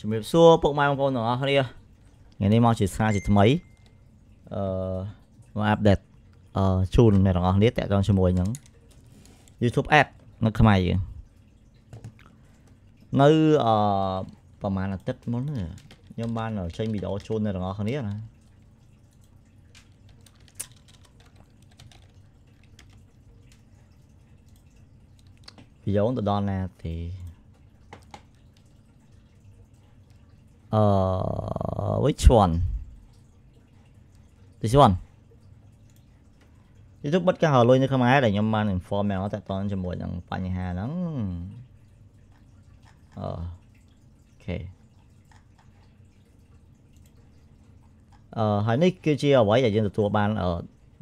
ជំរាបសួរពុកម៉ែបងប្អូនទាំងអស់គ្នាថ្ងៃនេះមកជាស្ការជាថ្មីអឺមកអាប់ដេតអឺជូនអ្នកទាំងអស់គ្នាតកតងជាមួយនឹង YouTube Ad នៅខ្មែរយើងនៅអឺប្រហែលអាទិត្យមុនខ្ញុំបានចេញវីដេអូជូនអ្នកទាំងអស់គ្នាណាវីដេអូទៅដល់ណាទេ uh, which one this one យូទូបបិទការហៅលុយនៅខ្មែរដែលខ្ញុំបាន inform មកតតជាមួយនឹងបញ្ហាហ្នឹងអឺអូខេអឺហើយនេះគឺជាអ្វីដែលយើងទទួលបានអឺ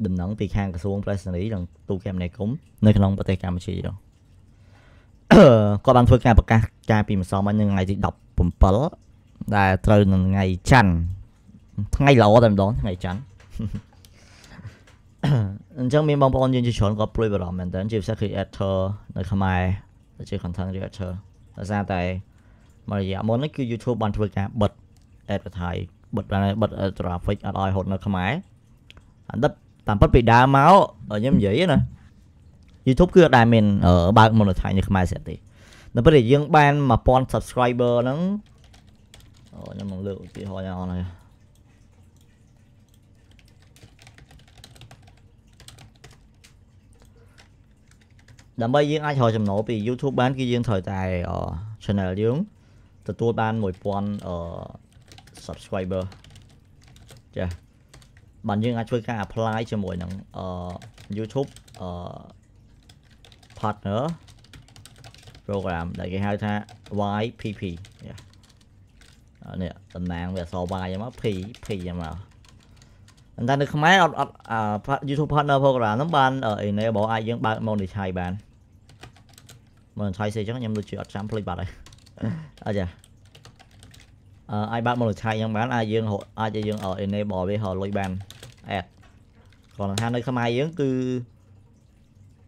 ដំណឹងពីខាងក្រសួងប្រេសនីនិងទូគមនាគមនៅក្នុងប្រទេសកម្ពុជាគាត់បានធ្វើការប្រកាសការពីម្សិលមិញនៅថ្ងៃទី17ដែលត្រូវនឹងថ្ងៃច័ន្ទថ្ងៃល្អតែម្ដងថ្ងៃច័ន្ទអញ្ចឹងមានបងប្អូនយើងជាច្រើនគាត់ព្រួយបារម្ភមែនតើជាពិសេស creator នៅខ្មែរដែលជា content creator ដោយសារតែមករយៈមុននេះគឺ YouTube បានធ្វើការបិទ advertise បិទបានបិទ traffic អត់ឲ្យហត់នៅខ្មែរអត់តាមពិតពីដើមមកខ្ញុំនិយាយណា YouTube គឺអត់ដែលមានបើក monetize នៅខ្មែរស្អីទេដល់ពេលដែលយើងបាន1000 subscriber ហ្នឹង rồi nhưng mà lượng chỉ hoa nhỏ này đâm bay dương ai hỏi chấm nổ vì youtube bán kia dương thời tài ở channel dương từ tua ban mỗi pon ở subscriber chà yeah. បានយើងអាចធ្វើការ apply ជាមួយនឹងអឺ YouTube អឺ partner program ដែលគេហៅថា YPP យ៉ានេះតំណាងវាអសវាយមកភីភីមកអន្តែនៅខ្មែរអត់អត់ YouTube Partner Program ហ្នឹងបាន enable អាចយើងបើក monetize បាន monetize ស្អីចឹងខ្ញុំដូចជាអត់ចាំភ្លេចបាត់ហើយអត់ចាអឺអាចបើក monetize ចឹងបានអាចយើងអាចយើង enable វាហៅលុយបាន ad គ្រាន់តែថានៅខ្មែរយើងគឺ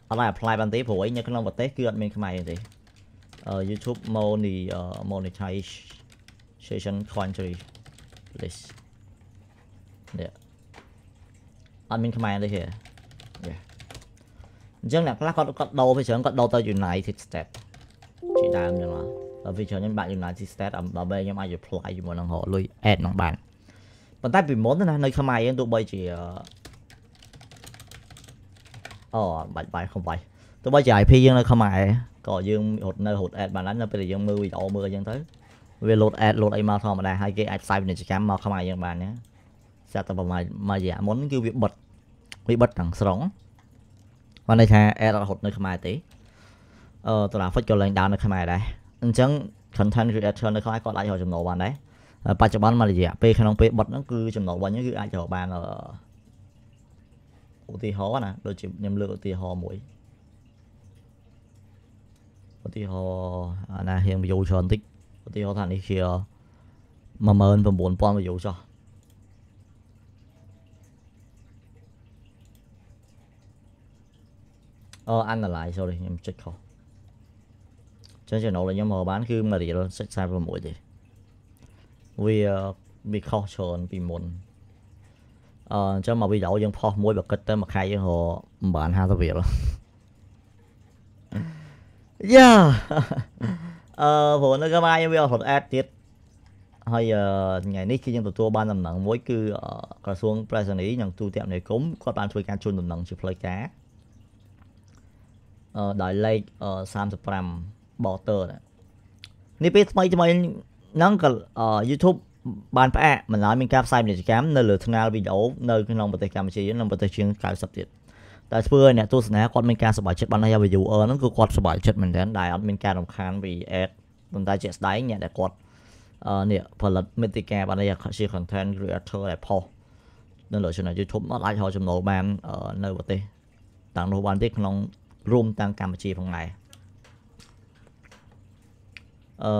អត់ឲ្យ apply បានទេព្រោះឯងនៅក្នុងប្រទេសគឺអត់មានខ្មែរទេ YouTube money monetize station country list នេះអត់មានខ្មែរទេហ៎អញ្ចឹងអ្នកខ្លះគាត់គាត់ដូរទៅច្រើនគាត់ដូរទៅ United States ជាដើមអញ្ចឹងដល់វាច្រើនខ្ញុំដាក់ United States ដើម្បីខ្ញុំអាច apply ជាមួយនឹងរកលុយ add នឹងបានប៉ុន្តែពីមុនណានៅខ្មែរយើងទោះបីជាអូបាច់បាយខំបាយទោះបីជា IP យើងនៅខ្មែរក៏យើងរត់នៅរត់ add បានដែរនៅពេលដែលយើងមើលវីដេអូមើលអញ្ចឹងទៅវាលោតអេតលោតអីមកធម្មតាហើយគេអាចផ្សាយពាណិជ្ជកម្មមកខ្មែរយើងបានណាស្រាប់តែប្រហែលមួយរយៈមុនគឺវាបិទវាបិទទាំងស្រុងបានន័យថាអេតរហូតនៅខ្មែរទេអឺតារាហ្វិចក៏ឡើងដើមនៅខ្មែរដែរអញ្ចឹង content creator នៅខ្មែរក៏អាចរកចំណូលបានដែរបច្ចុប្បន្នមករយៈពេលក្នុងពេលបិទហ្នឹងគឺចំណូលវិញគឺអាចរកបានឧទាហរណ៍ណាដូចជាខ្ញុំលើកឧទាហរណ៍មួយឧទាហរណ៍អាណាហៀង view ច្រើនតិចឧទាហរណ៍ថានេះជា19000 view ចុះអឺ analyze sorry ខ្ញុំចុចខុសចឹង channel របស់ខ្ញុំមកបានគឺ Material 46ទេវាវាខុសច្រើនពីមុនអឺអញ្ចឹងមកវីដេអូយើងផុសមួយបើគិតទៅមួយខែយើងរកមិនបាន50រៀលយ៉ាអឺព្រោះនៅកម្ពុជាយើងវាអត់ add ទៀតហើយថ្ងៃនេះគឺយើងទទួលបានដំណឹងមួយគឺក្រសួងប្រៃសណីនិងទូតមនាគមគាត់បានធ្វើការជូនដំណឹងជាផ្លូវការអឺដោយលេខ35 border នេះពេលថ្មីថ្មីហ្នឹងក៏ YouTube បានផ្អាកមិនឡើយមានការផ្សាយពាណិជ្ជកម្មនៅលើថ្នាលវីដេអូនៅក្នុងប្រទេសកម្ពុជានិងប្រទេសជាង90ទៀតតែធ្វើឲ្យអ្នកទស្សនាគាត់មានការសប្បាយចិត្តបានហើយ viewer ហ្នឹងគឺគាត់សប្បាយចិត្តមែនទែនដែលអត់មានការរំខានពី ad ប៉ុន្តែជាក់ស្ដែងអ្នកដែលគាត់អឺនេះផលិតមេតិកាបានហើយជា content creator ដែលផុសនៅលើ channel YouTube អត់អាចរកចំណូលបាននៅប្រទេសទាំងនោះបានទេក្នុងរួមទាំងកម្ពុជាផងដែរអឺ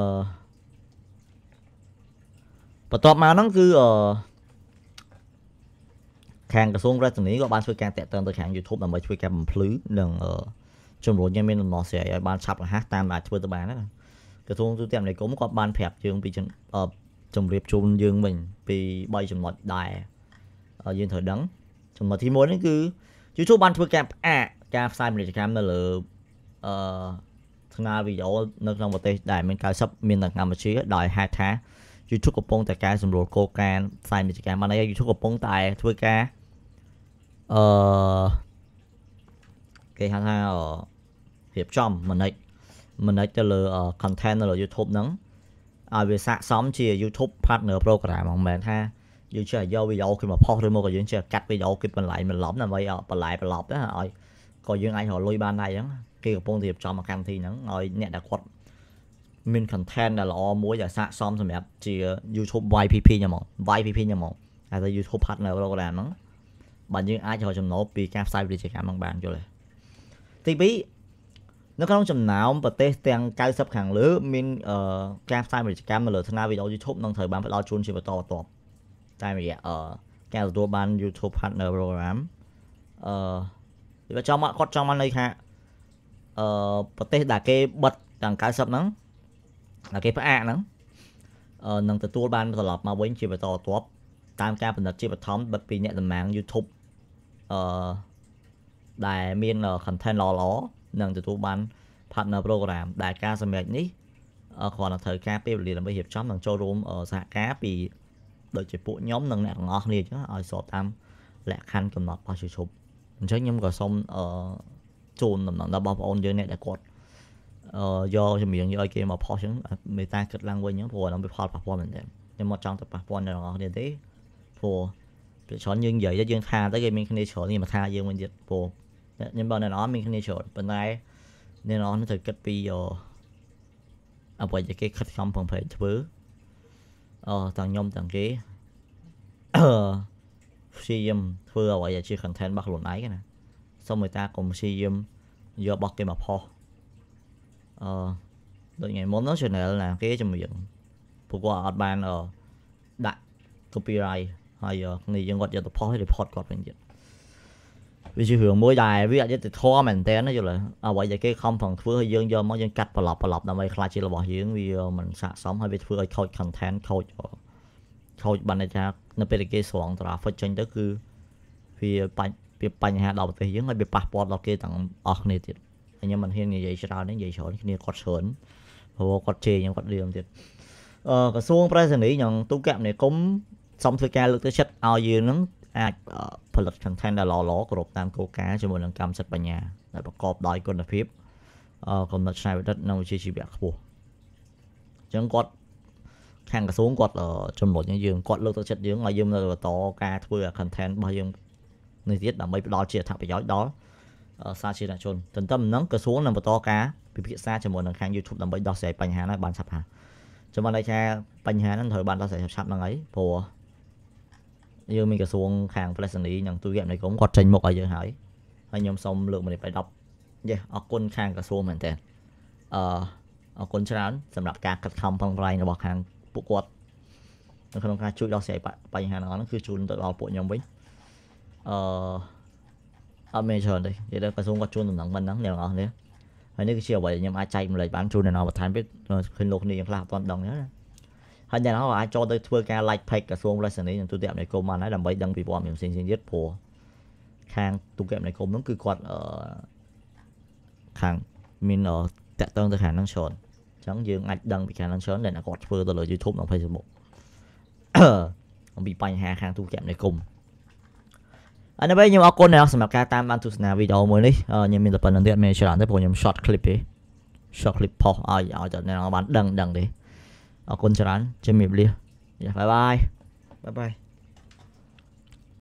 បន្ទាប់មកហ្នឹងគឺអឺខាងក្រសួងរដ្ឋាភិបាលក៏បានធ្វើការតាក់ទងទៅខាង YouTube ដើម្បីធ្វើការបំភ្លឺនិងជំរុញឲ្យមានដំណោះស្រាយឲ្យបានឆាប់រហ័សតាមអាចធ្វើទៅបានណាក្រសួងទូតអាមេរិកគាត់បានប្រាប់យើងពីជំរាបជូនយើងវិញពី3ចំណុចដែរយើងត្រូវដឹងចំណុចទី1ហ្នឹងគឺ YouTube បានធ្វើការផ្អាកការផ្សាយពាណិជ្ជកម្មនៅលើអឺថ្នាលវីដេអូនៅក្នុងប្រទេសដែលមាន90មាននៅកម្ពុជាដោយហេតុថា YouTube កំពុងតែកែសម្រួលគោលការណ៍ផ្សាយពាណិជ្ជកម្មបានន័យថា YouTube កំពុងតែធ្វើការអឺគេហៅថារៀបចំ manage manage ទៅលើ content នៅលើ YouTube ហ្នឹងឲ្យវាស័ក្តិសម ជា YouTube partner program ហ្មងមិនមែនថាយើងចេះយកវីដេអូគេមកផុសឬមកក៏យើងចេះកាត់វីដេអូគេបន្លាយបន្លំដើម្បីបន្លាយបន្លប់ណាឲ្យក៏យើងអាចរលុយបានដែរអញ្ចឹងគេកំពុងរៀបចំអាកម្មវិធីហ្នឹងឲ្យអ្នកដែលគាត់មាន content ដែលល្អមួយដែលស័ក្តិសមសម្រាប់ជា YouTube YPP ហ្នឹងហ្មង YPP ហ្នឹងហ្មងហើយទៅ YouTube partner program ហ្នឹងបាទយើងអាចរកចំណូលពីការផ្សាយពាណិជ្ជកម្មហ្នឹងបានយល់ទេទី2នៅក្នុងចំណោមប្រទេស ទាំង90ខាងលើមានការផ្សាយពាណិជ្ជកម្មនៅលើឆានែលវីដេអូ YouTube នឹងត្រូវបានផ្ដល់ជូនជាបន្តបន្ទាប់តាមរយៈការទទួលបាន YouTube Partner Program អឺវាចង់មកគាត់ចង់មកន័យថាអឺប្រទេសដែលគេបិទទាំង90ហ្នឹងដែលគេផ្អាកហ្នឹងអឺនឹងទទួលបានត្រឡប់មកវិញជាបន្តបន្ទាប់តាមការបំណិតជាបឋមបិទពីអ្នកតំណាង YouTube អឺដែលមាន content ល្អល្អនឹងទទួលបាន partner program ដែលការសម្រេចនេះគ្រាន់តែត្រូវការពេលវេលាដើម្បីរៀបចំនិងចូលរួមសហការពីដូចជាពួកខ្ញុំនិងអ្នកទាំងអស់គ្នាចឹងឲ្យស្របតាម លក្ខខណ្ឌកំណត់របស់ YouTube អញ្ចឹងខ្ញុំក៏សូមអឺជូនដំណឹងដល់បងប្អូនយើងអ្នកដែលគាត់អឺយកចម្រៀងយកឲ្យគេមកផុសចឹងមេតាគិតឡើងវិញចឹងព្រោះអានោះវាផលប៉ះពាល់មែនតើខ្ញុំមកចង់ទៅប៉ះពាល់អ្នកទាំងអស់គ្នាទេព្រោះពេលច្រើនយើងនិយាយយើងថាទៅគេមានគ្នាច្រើននេះមកថាយើងវិញទៀតព្រោះខ្ញុំបើអ្នកនរមានគ្នាច្រើនប៉ុន្តែអ្នកនរនឹងត្រូវគិតពីអ្វីដែលគេខិតខំប្រឹងប្រែងធ្វើអទាំងខ្ញុំទាំងគេព្យាយាមធ្វើអ្វីដែលជា content របស់ខ្លួនឯងណាសូមមេត្តាកុំព្យាយាមយករបស់គេមកផុសអឺដូចថ្ងៃមុននោះ channel ណាគេចម្រៀងពួកគាត់អត់បានដាក់ copyright ហើយនេះយើងគាត់យកទៅផុសឲ្យ report គាត់វិញទៀតវាជារឿងមួយដែលវាអយុត្តិធម៌មែនតើយល់អ្វីដែលគេខំប្រឹងធ្វើឲ្យយើងយកមកយើងកាត់ប្រឡប់ប្រឡប់ដើម្បីខ្លាចជារបស់យើងវាមិនស័ក្តិសមហើយវាធ្វើឲ្យខូច content ខូចខូចបានថានៅពេលដែលគេស្រង់ traffic ចេញទៅគឺវាបញ្វាបញ្ហាដល់ប្រទេសយើងហើយវាប៉ះពាល់ដល់គេទាំងអស់គ្នាទៀតហើយខ្ញុំមិនហ៊ាននិយាយច្រើនទេនិយាយច្រើនគ្នាគាត់ច្រើនព្រោះគាត់ជេរខ្ញុំគាត់លៀមទៀតអឺក្រសួងប្រៃសណីយ៉ាងទូកគមនាគមន៍សូមធ្វើការលើកទឹកចិត្តឲ្យយើងនឹងអាចផលិត content ដែលល្អៗគ្រប់តាមគោលការណ៍ជាមួយនឹងកម្មសិទ្ធិបញ្ញាដែលប្រកបដោយគុណភាពកំណត់ឆ្នៃប្រឌិតនិងវិជ្ជាជីវៈខ្ពស់អញ្ចឹងគាត់ខាងក្រសួងគាត់ចំណុចយើងគាត់លើកទឹកចិត្តយើងឲ្យយើងនៅបន្តការធ្វើ content របស់យើងនេះទៀតដើម្បីផ្ដល់ជាអត្ថប្រយោជន៍ដល់សាធារណជនទន្ទឹមនឹងក្រសួងនឹងបន្តការពិភាក្សាជាមួយនឹងខាង YouTube ដើម្បីដោះស្រាយបញ្ហានេះបានឆាប់ឆាប់ចំណុចដែលថាបញ្ហាហ្នឹងត្រូវបានដោះស្រាយឆាប់ៗហ្នឹងហើយព្រោះយើងមានក្រសួងខាងប្រទេសនីនិងទូរគមនាគមន៍គាត់ចេញមុខឲ្យយើងហើយហើយខ្ញុំសូមលើកមកនេះបាយ10យេអរគុណខាងក្រសួងមែនតើអឺអរគុណច្រើនសម្រាប់ការខិតខំប្រឹងប្រែងរបស់ខាងពួកគាត់នៅក្នុងការជួយដោះស្រាយបញ្ហាហ្នឹងគឺជូនទៅដល់ពួកខ្ញុំវិញអឺអត់មានច្រើនទេនិយាយទៅក្រសួងគាត់ជូនដំណឹងប៉ុណ្ណឹងអ្នកនរអស់នេះហើយនេះគឺជាអ្វីដែលខ្ញុំអាចចែកម្លេចបានជូនអ្នកនរបន្ថែមទៀតឃើញលោកនេះយ៉ាងខ្លះអត់ទាន់ដឹងទេណាហើយអ្នកណាអាចចូលទៅធ្វើការ like page ក្រសួងរដ្ឋសនីនិងទូតអមនាគមន៍បានហើយដើម្បីដឹងពីព័ត៌មានផ្សេងៗទៀតព្រោះខាងទូតអមនាគមន៍ហ្នឹងគឺគាត់អឺខាងមានតាក់ទងទៅខាងហ្នឹងច្រើនអញ្ចឹងយើងអាចដឹងពីខាងហ្នឹងច្រើនដែលគាត់ធ្វើទៅលើ YouTube និង Facebook អំពីបញ្ហាខាងទូតអមនាគមន៍អនុវេខ្ញុំអរគុណអ្នកសម្រាប់ការតាមដានទស្សនាវីដេអូមួយនេះខ្ញុំមានតែប៉ុណ្្នឹងទៀតមានច្រើនទេព្រោះខ្ញុំ short clip ទេ short clip ផុសឲ្យឲ្យតែអ្នកបានដឹងដឹងទេអរគុណច្រើនជំរាបលា Yeah, bye bye. Bye bye.